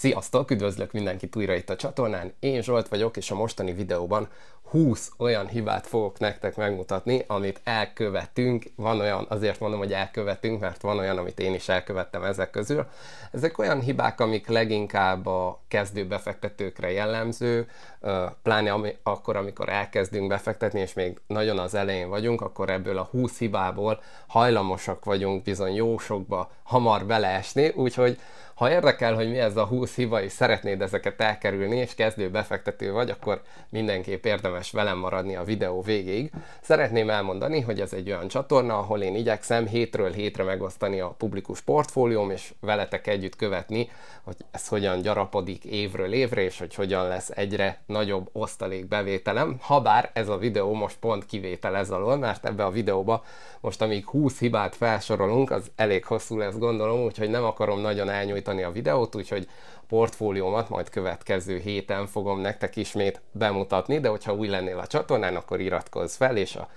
Sziasztok, üdvözlök mindenkit újra itt a csatornán, én Zsolt vagyok, és a mostani videóban 20 olyan hibát fogok nektek megmutatni, amit elkövetünk. Van olyan, azért mondom, hogy elkövetünk, mert van olyan, amit én is elkövettem ezek közül. Ezek olyan hibák, amik leginkább a kezdő befektetőkre jellemző, pláne akkor, amikor elkezdünk befektetni, és még nagyon az elején vagyunk, akkor ebből a 20 hibából hajlamosak vagyunk bizony jó sokba hamar beleesni, úgyhogy ha érdekel, hogy mi ez a 20 hiba, és szeretnéd ezeket elkerülni, és kezdő befektető vagy, akkor mindenképp érdemes velem maradni a videó végéig. Szeretném elmondani, hogy ez egy olyan csatorna, ahol én igyekszem hétről hétre megosztani a publikus portfólióm, és veletek együtt követni, hogy ez hogyan gyarapodik évről évre, és hogy hogyan lesz egyre nagyobb osztalék bevételem, ha bár ez a videó most pont kivétel ez alól, mert ebbe a videóba most amíg 20 hibát felsorolunk, az elég hosszú lesz gondolom, úgyhogy nem akarom nagyon elnyújtani a videót, úgyhogy portfóliómat majd következő héten fogom nektek ismét bemutatni, de hogyha új lennél a csatornán, akkor iratkozz fel, és a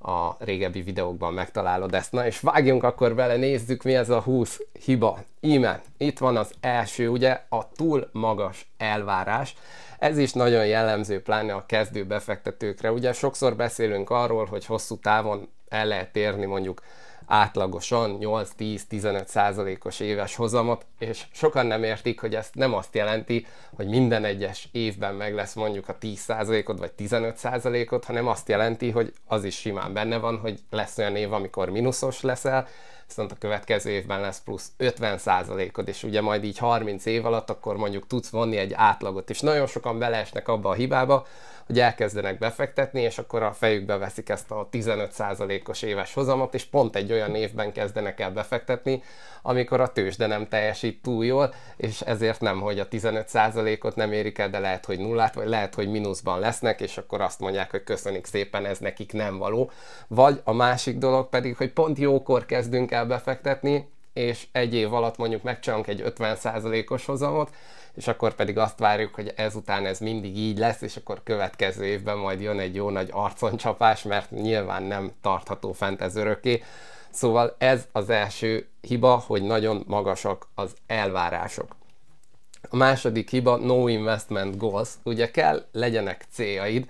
a régebbi videókban megtalálod ezt. Na és vágjunk akkor bele, nézzük mi ez a 20 hiba. Íme, itt van az első, ugye a túl magas elvárás. Ez is nagyon jellemző, pláne a kezdő befektetőkre. Ugye sokszor beszélünk arról, hogy hosszú távon el lehet érni mondjuk átlagosan 8-10-15 százalékos éves hozamot, és sokan nem értik, hogy ezt nem azt jelenti, hogy minden egyes évben meg lesz mondjuk a 10 százalékod vagy 15 százalékod, hanem azt jelenti, hogy az is simán benne van, hogy lesz olyan év, amikor mínuszos leszel, viszont a következő évben lesz plusz 50%-od, és ugye majd így 30 év alatt akkor mondjuk tudsz vonni egy átlagot, és nagyon sokan beleesnek abba a hibába, hogy elkezdenek befektetni, és akkor a fejükbe veszik ezt a 15%-os éves hozamot, és pont egy olyan évben kezdenek el befektetni, amikor a tőzsde nem teljesít túl jól, és ezért nem, hogy a 15%-ot nem érik el, de lehet, hogy nullát, vagy lehet, hogy mínuszban lesznek, és akkor azt mondják, hogy köszönik szépen, ez nekik nem való. Vagy a másik dolog pedig, hogy pont jókor kezdünk kell befektetni, és egy év alatt mondjuk megcsinálunk egy 50%-os hozamot, és akkor pedig azt várjuk, hogy ezután ez mindig így lesz, és akkor következő évben majd jön egy jó nagy arconcsapás, mert nyilván nem tartható fent ez örökké. Szóval ez az első hiba, hogy nagyon magasak az elvárások. A második hiba no investment goals, ugye kell legyenek céljaid,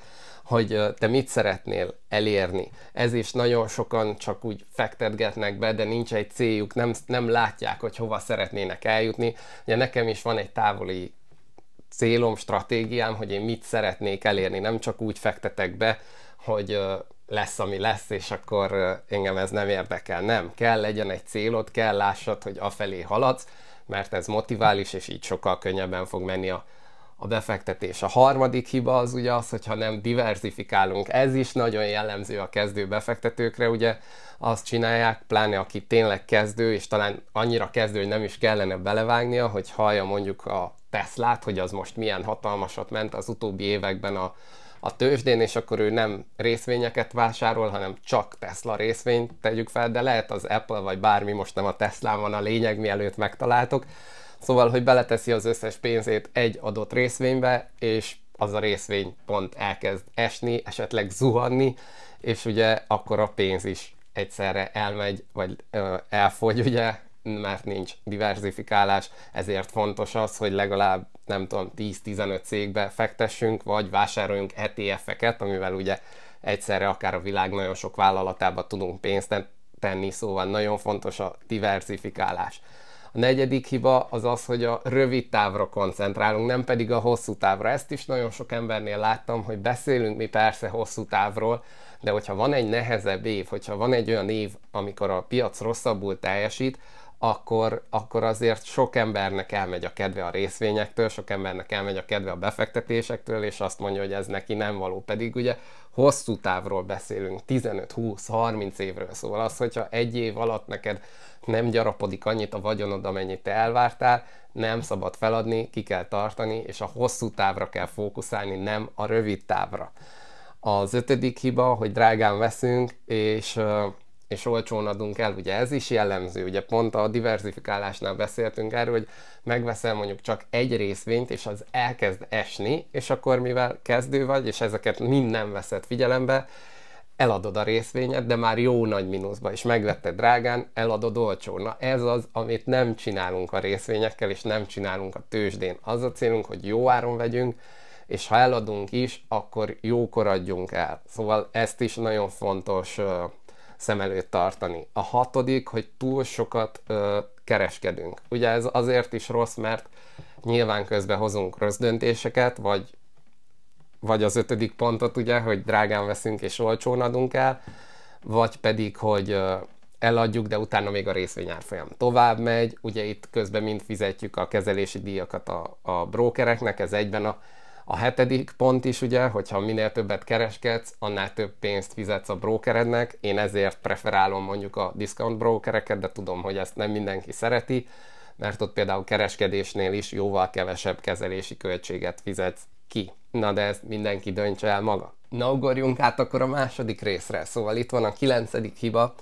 hogy te mit szeretnél elérni. Ez is nagyon sokan csak úgy fektetgetnek be, de nincs egy céljuk, nem, nem látják, hogy hova szeretnének eljutni. Ugye nekem is van egy távoli célom, stratégiám, hogy én mit szeretnék elérni, nem csak úgy fektetek be, hogy lesz, ami lesz, és akkor engem ez nem érdekel. Nem, kell legyen egy célod, kell lássad, hogy afelé haladsz, mert ez motivális, és így sokkal könnyebben fog menni a a befektetés. A harmadik hiba az ugye az, hogyha nem diversifikálunk. Ez is nagyon jellemző a kezdő befektetőkre, ugye azt csinálják, pláne aki tényleg kezdő, és talán annyira kezdő, hogy nem is kellene belevágnia, hogy hallja mondjuk a Teslát, hogy az most milyen hatalmasat ment az utóbbi években a, a tőzsdén, és akkor ő nem részvényeket vásárol, hanem csak Tesla részvényt tegyük fel, de lehet az Apple vagy bármi, most nem a Tesla van a lényeg, mielőtt megtaláltok Szóval, hogy beleteszi az összes pénzét egy adott részvénybe, és az a részvény pont elkezd esni, esetleg zuhanni, és ugye akkor a pénz is egyszerre elmegy, vagy ö, elfogy, ugye, mert nincs diversifikálás, ezért fontos az, hogy legalább nem tudom, 10-15 cégbe fektessünk, vagy vásároljunk ETF-eket, amivel ugye egyszerre akár a világ nagyon sok vállalatába tudunk pénzt tenni, szóval nagyon fontos a diversifikálás. A negyedik hiba az az, hogy a rövid távra koncentrálunk, nem pedig a hosszú távra. Ezt is nagyon sok embernél láttam, hogy beszélünk mi persze hosszú távról, de hogyha van egy nehezebb év, hogyha van egy olyan év, amikor a piac rosszabbul teljesít, akkor, akkor azért sok embernek elmegy a kedve a részvényektől, sok embernek elmegy a kedve a befektetésektől, és azt mondja, hogy ez neki nem való. Pedig ugye hosszú távról beszélünk, 15-20-30 évről, szóval az, hogyha egy év alatt neked nem gyarapodik annyit a vagyonod, amennyit te elvártál, nem szabad feladni, ki kell tartani, és a hosszú távra kell fókuszálni, nem a rövid távra. Az ötödik hiba, hogy drágán veszünk, és és olcsón adunk el, ugye ez is jellemző, ugye pont a diversifikálásnál beszéltünk erről, hogy megveszel mondjuk csak egy részvényt, és az elkezd esni, és akkor mivel kezdő vagy, és ezeket mind nem veszed figyelembe, eladod a részvényet, de már jó nagy mínuszba, és megvetted drágán, eladod olcsón. Na ez az, amit nem csinálunk a részvényekkel, és nem csinálunk a tőzsdén. Az a célunk, hogy jó áron vegyünk, és ha eladunk is, akkor jókor adjunk el. Szóval ezt is nagyon fontos szem előtt tartani. A hatodik, hogy túl sokat ö, kereskedünk. Ugye ez azért is rossz, mert nyilván közben hozunk rossz döntéseket, vagy, vagy az ötödik pontot ugye, hogy drágán veszünk és olcsón adunk el, vagy pedig, hogy ö, eladjuk, de utána még a részvényárfolyam tovább megy, ugye itt közben mind fizetjük a kezelési díjakat a, a brókereknek, ez egyben a a hetedik pont is ugye, hogyha minél többet kereskedsz, annál több pénzt fizetsz a brokerednek. Én ezért preferálom mondjuk a discount brokereket, de tudom, hogy ezt nem mindenki szereti, mert ott például kereskedésnél is jóval kevesebb kezelési költséget fizetsz ki. Na de ezt mindenki döntse el maga. Na ugorjunk át akkor a második részre. Szóval itt van a kilencedik hiba,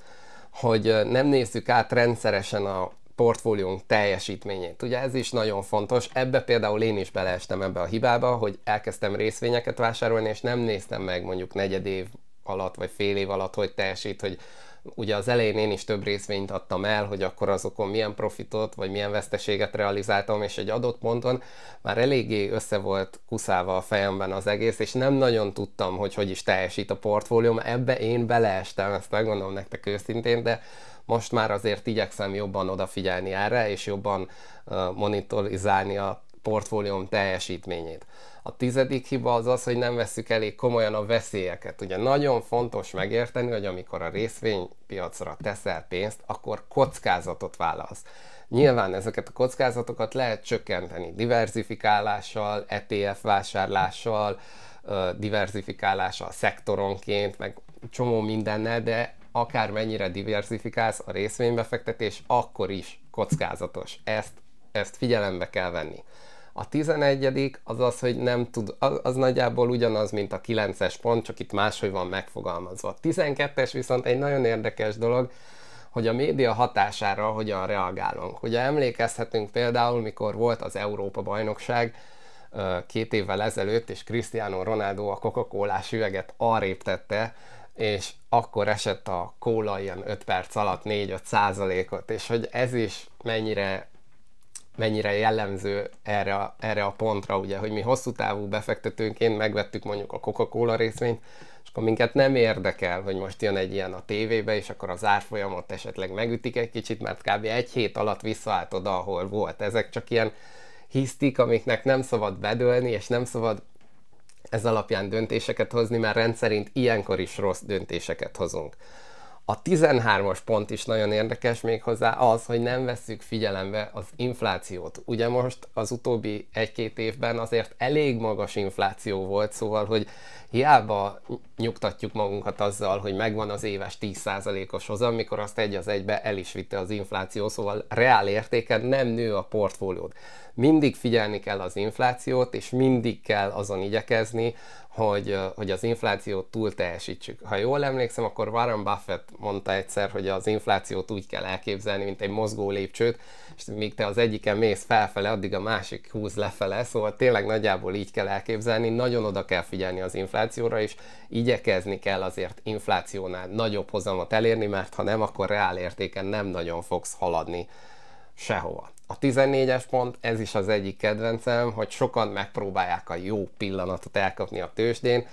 hogy nem nézzük át rendszeresen a portfóliónk teljesítményét. Ugye ez is nagyon fontos, ebbe például én is beleestem ebbe a hibába, hogy elkezdtem részvényeket vásárolni, és nem néztem meg mondjuk negyed év alatt, vagy fél év alatt, hogy teljesít, hogy Ugye az elején én is több részvényt adtam el, hogy akkor azokon milyen profitot, vagy milyen veszteséget realizáltam, és egy adott ponton már eléggé össze volt kuszálva a fejemben az egész, és nem nagyon tudtam, hogy hogy is teljesít a portfólióm. Ebbe én beleestem, ezt megmondom nektek őszintén, de most már azért igyekszem jobban odafigyelni erre, és jobban monitorizálni a portfólióm teljesítményét. A tizedik hiba az az, hogy nem veszük elég komolyan a veszélyeket. Ugye nagyon fontos megérteni, hogy amikor a részvénypiacra teszel pénzt, akkor kockázatot válasz. Nyilván ezeket a kockázatokat lehet csökkenteni diversifikálással, ETF vásárlással, diversifikálással szektoronként, meg csomó mindennel, de akármennyire diversifikálsz a részvénybefektetés, akkor is kockázatos. Ezt, ezt figyelembe kell venni. A 11. az az, hogy nem tud, az, az nagyjából ugyanaz, mint a 9-es pont, csak itt máshogy van megfogalmazva. A 12-es viszont egy nagyon érdekes dolog, hogy a média hatására hogyan reagálunk. Ugye emlékezhetünk például, mikor volt az Európa-bajnokság, két évvel ezelőtt, és Cristiano Ronaldo a coca cola üveget arrébb tette, és akkor esett a kóla ilyen 5 perc alatt 4-5 százalékot, és hogy ez is mennyire mennyire jellemző erre a, erre a pontra, ugye, hogy mi hosszú távú befektetőnként megvettük mondjuk a Coca-Cola részvényt, és akkor minket nem érdekel, hogy most jön egy ilyen a tévébe, és akkor az árfolyamot esetleg megütik egy kicsit, mert kb. egy hét alatt visszaállt oda, ahol volt. Ezek csak ilyen hisztik, amiknek nem szabad bedőlni, és nem szabad ez alapján döntéseket hozni, mert rendszerint ilyenkor is rossz döntéseket hozunk. A 13-as pont is nagyon érdekes még hozzá, az, hogy nem vesszük figyelembe az inflációt. Ugye most az utóbbi egy-két évben azért elég magas infláció volt, szóval, hogy hiába nyugtatjuk magunkat azzal, hogy megvan az éves 10%-os hozam, mikor azt egy az egybe el is vitte az infláció, szóval reál értéken nem nő a portfóliód. Mindig figyelni kell az inflációt, és mindig kell azon igyekezni, hogy, hogy az inflációt túl teljesítsük. Ha jól emlékszem, akkor Warren Buffett mondta egyszer, hogy az inflációt úgy kell elképzelni, mint egy mozgó lépcsőt, és míg te az egyiken mész felfele, addig a másik húz lefele, szóval tényleg nagyjából így kell elképzelni, nagyon oda kell figyelni az inflációra, és igyekezni kell azért inflációnál nagyobb hozamot elérni, mert ha nem, akkor reál értéken nem nagyon fogsz haladni sehova. A 14-es pont, ez is az egyik kedvencem, hogy sokan megpróbálják a jó pillanatot elkapni a tőzsdén,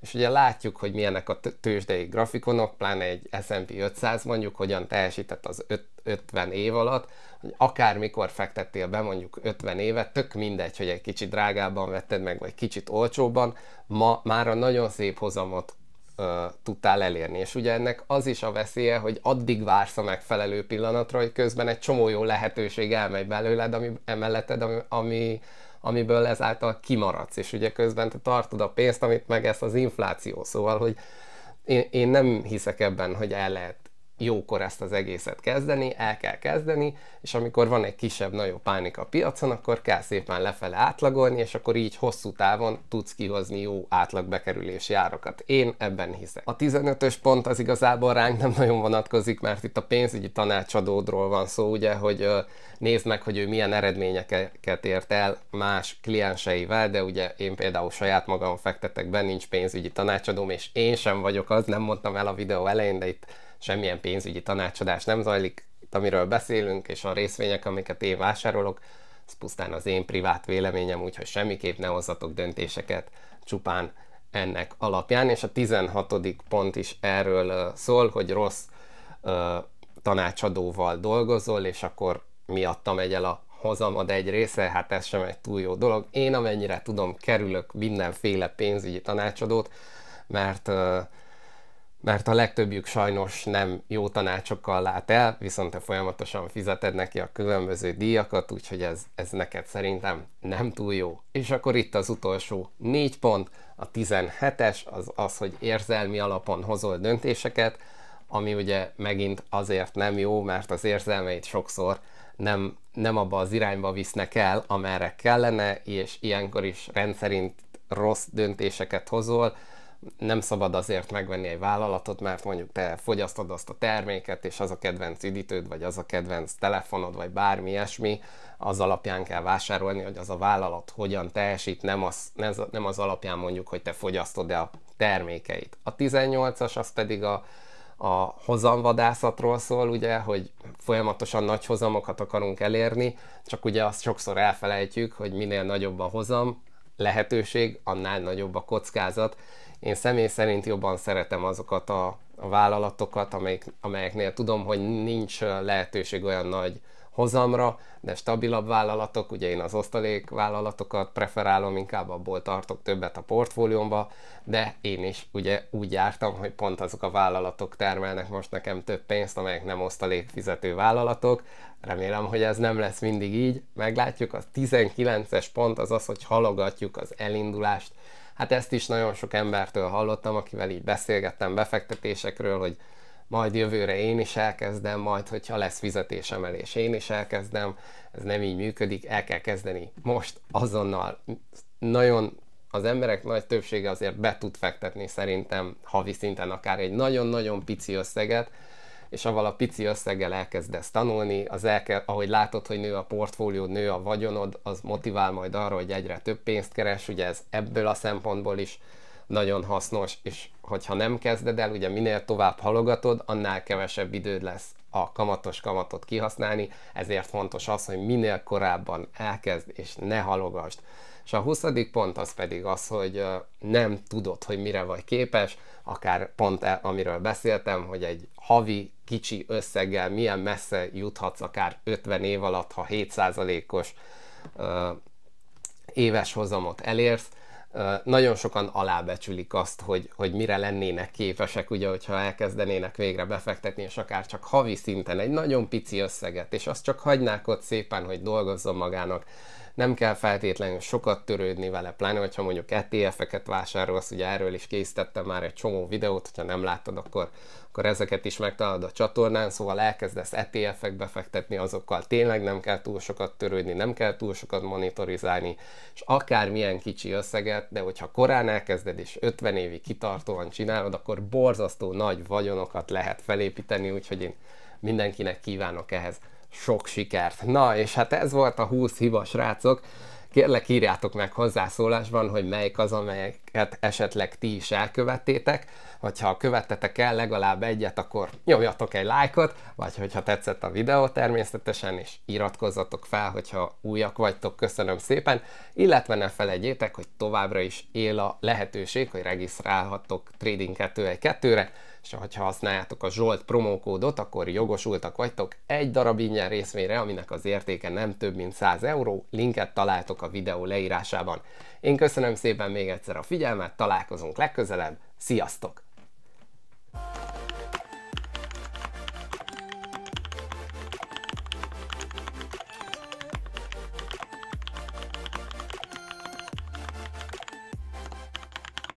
és ugye látjuk, hogy milyenek a tőzsdei grafikonok, pláne egy S&P 500 mondjuk, hogyan teljesített az 50 év alatt, hogy akármikor fektettél be mondjuk 50 évet, tök mindegy, hogy egy kicsit drágában vetted meg, vagy kicsit olcsóban ma már a nagyon szép hozamot ö, tudtál elérni. És ugye ennek az is a veszélye, hogy addig vársz a megfelelő pillanatra, hogy közben egy csomó jó lehetőség elmegy belőled, ami emelleted, ami, ami, amiből ezáltal kimaradsz. És ugye közben te tartod a pénzt, amit megesz az infláció. Szóval, hogy én, én nem hiszek ebben, hogy el lehet jókor ezt az egészet kezdeni, el kell kezdeni, és amikor van egy kisebb-nagyobb pánik a piacon, akkor kell szépen lefele átlagolni, és akkor így hosszú távon tudsz kihozni jó átlagbekerülési árakat. Én ebben hiszek. A 15-ös pont az igazából ránk nem nagyon vonatkozik, mert itt a pénzügyi tanácsadódról van szó, ugye, hogy nézd meg, hogy ő milyen eredményeket ért el más klienseivel, de ugye én például saját magam fektetek be, nincs pénzügyi tanácsadóm, és én sem vagyok az, nem mondtam el a videó elején, de itt semmilyen pénzügyi tanácsadás nem zajlik, itt amiről beszélünk, és a részvények, amiket én vásárolok, ez pusztán az én privát véleményem, úgyhogy semmiképp ne hozzatok döntéseket csupán ennek alapján, és a 16. pont is erről szól, hogy rossz ö, tanácsadóval dolgozol, és akkor miatta megy el a hozamad egy része, hát ez sem egy túl jó dolog. Én amennyire tudom, kerülök mindenféle pénzügyi tanácsadót, mert ö, mert a legtöbbjük sajnos nem jó tanácsokkal lát el, viszont te folyamatosan fizeted neki a különböző díjakat, úgyhogy ez, ez neked szerintem nem túl jó. És akkor itt az utolsó négy pont, a 17-es az az, hogy érzelmi alapon hozol döntéseket, ami ugye megint azért nem jó, mert az érzelmeit sokszor nem, nem abba az irányba visznek el, amerre kellene, és ilyenkor is rendszerint rossz döntéseket hozol, nem szabad azért megvenni egy vállalatot, mert mondjuk te fogyasztod azt a terméket, és az a kedvenc üdítőd, vagy az a kedvenc telefonod, vagy bármi ilyesmi, az alapján kell vásárolni, hogy az a vállalat hogyan teljesít, nem az, nem az alapján mondjuk, hogy te fogyasztod-e a termékeit. A 18-as az pedig a, a hozamvadászatról szól, ugye, hogy folyamatosan nagy hozamokat akarunk elérni, csak ugye azt sokszor elfelejtjük, hogy minél nagyobb a hozam, lehetőség, annál nagyobb a kockázat, én személy szerint jobban szeretem azokat a, a vállalatokat, amelyik, amelyeknél tudom, hogy nincs lehetőség olyan nagy hozamra, de stabilabb vállalatok, ugye én az osztalék vállalatokat preferálom, inkább abból tartok többet a portfóliómba, de én is ugye úgy jártam, hogy pont azok a vállalatok termelnek most nekem több pénzt, amelyek nem osztalék fizető vállalatok. Remélem, hogy ez nem lesz mindig így. Meglátjuk, a 19-es pont az az, hogy halogatjuk az elindulást Hát ezt is nagyon sok embertől hallottam, akivel így beszélgettem befektetésekről, hogy majd jövőre én is elkezdem, majd hogyha lesz fizetésemelés, én is elkezdem. Ez nem így működik, el kell kezdeni most, azonnal. Nagyon az emberek nagy többsége azért be tud fektetni szerintem havi szinten akár egy nagyon-nagyon pici összeget, és avval a pici összeggel elkezdesz tanulni, az elke, ahogy látod, hogy nő a portfóliód, nő a vagyonod, az motivál majd arra, hogy egyre több pénzt keres, ugye ez ebből a szempontból is nagyon hasznos, és hogyha nem kezded el, ugye minél tovább halogatod, annál kevesebb időd lesz a kamatos kamatot kihasználni, ezért fontos az, hogy minél korábban elkezd és ne halogasd. És a 20. pont az pedig az, hogy nem tudod, hogy mire vagy képes, akár pont el, amiről beszéltem, hogy egy havi kicsi összeggel milyen messze juthatsz akár 50 év alatt, ha 7%-os éves hozamot elérsz, nagyon sokan alábecsülik azt, hogy, hogy mire lennének képesek, ugye, hogyha elkezdenének végre befektetni, és akár csak havi szinten egy nagyon pici összeget, és azt csak hagynák ott szépen, hogy dolgozzon magának. Nem kell feltétlenül sokat törődni vele, pláne, hogyha mondjuk ETF-eket vásárolsz, ugye erről is készítettem már egy csomó videót, ha nem láttad, akkor akkor ezeket is megtalálod a csatornán, szóval elkezdesz ETF-ekbe fektetni, azokkal tényleg nem kell túl sokat törődni, nem kell túl sokat monitorizálni, és akármilyen kicsi összeget, de hogyha korán elkezded és 50 évi kitartóan csinálod, akkor borzasztó nagy vagyonokat lehet felépíteni, úgyhogy én mindenkinek kívánok ehhez sok sikert. Na, és hát ez volt a 20 hibas rácok. Kérlek, írjátok meg hozzászólásban, hogy melyik az, amelyeket esetleg ti is elkövettétek, ha követtetek el legalább egyet, akkor nyomjatok egy lájkot, vagy hogyha tetszett a videó természetesen, és iratkozzatok fel, hogyha újak vagytok, köszönöm szépen, illetve ne felejtjétek, hogy továbbra is él a lehetőség, hogy regisztrálhattok Trading 2 re és ha használjátok a Zsolt promókódot, akkor jogosultak vagytok egy darab ingyen részvényre, aminek az értéke nem több mint 100 euró, linket találtok a videó leírásában. Én köszönöm szépen még egyszer a figyelmet, találkozunk legközelebb, sziasztok!